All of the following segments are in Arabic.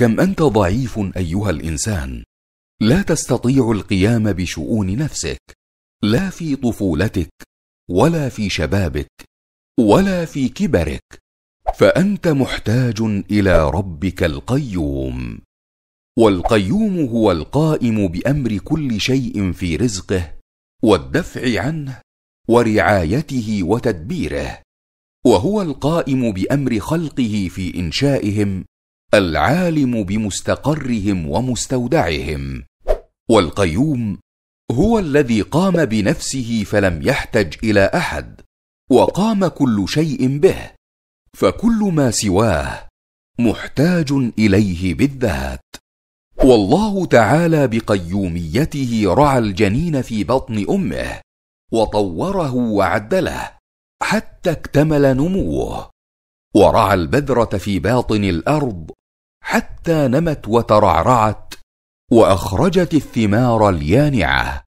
كم انت ضعيف ايها الانسان لا تستطيع القيام بشؤون نفسك لا في طفولتك ولا في شبابك ولا في كبرك فانت محتاج الى ربك القيوم والقيوم هو القائم بامر كل شيء في رزقه والدفع عنه ورعايته وتدبيره وهو القائم بامر خلقه في انشائهم العالم بمستقرهم ومستودعهم والقيوم هو الذي قام بنفسه فلم يحتج الى احد وقام كل شيء به فكل ما سواه محتاج اليه بالذات والله تعالى بقيوميته رعى الجنين في بطن امه وطوره وعدله حتى اكتمل نموه ورعى البذره في باطن الارض حتى نمت وترعرعت واخرجت الثمار اليانعه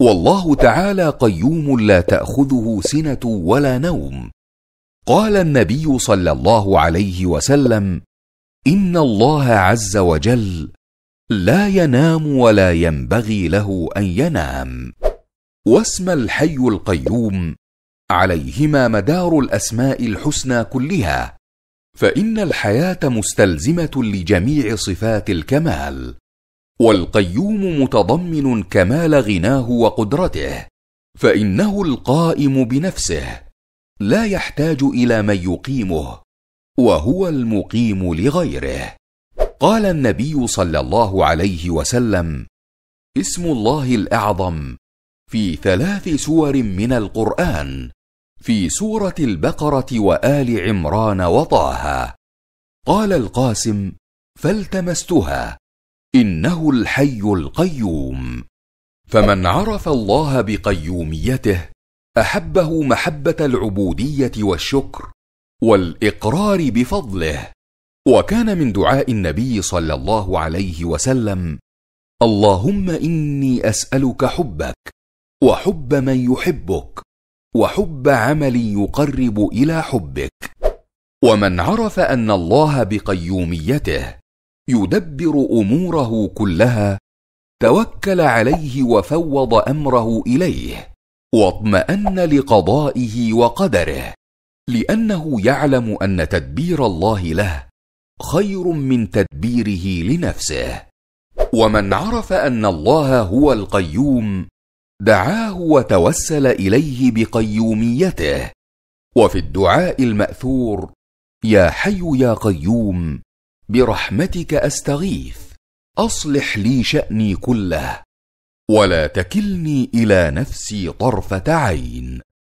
والله تعالى قيوم لا تاخذه سنه ولا نوم قال النبي صلى الله عليه وسلم ان الله عز وجل لا ينام ولا ينبغي له ان ينام واسم الحي القيوم عليهما مدار الاسماء الحسنى كلها فان الحياه مستلزمه لجميع صفات الكمال والقيوم متضمن كمال غناه وقدرته فانه القائم بنفسه لا يحتاج الى من يقيمه وهو المقيم لغيره قال النبي صلى الله عليه وسلم اسم الله الاعظم في ثلاث سور من القران في سوره البقره وال عمران وطه قال القاسم فالتمستها انه الحي القيوم فمن عرف الله بقيوميته احبه محبه العبوديه والشكر والاقرار بفضله وكان من دعاء النبي صلى الله عليه وسلم اللهم اني اسالك حبك وحب من يحبك وحب عمل يقرب الى حبك ومن عرف ان الله بقيوميته يدبر اموره كلها توكل عليه وفوض امره اليه واطمان لقضائه وقدره لانه يعلم ان تدبير الله له خير من تدبيره لنفسه ومن عرف ان الله هو القيوم دعاه وتوسل اليه بقيوميته وفي الدعاء الماثور يا حي يا قيوم برحمتك استغيث اصلح لي شاني كله ولا تكلني الى نفسي طرفه عين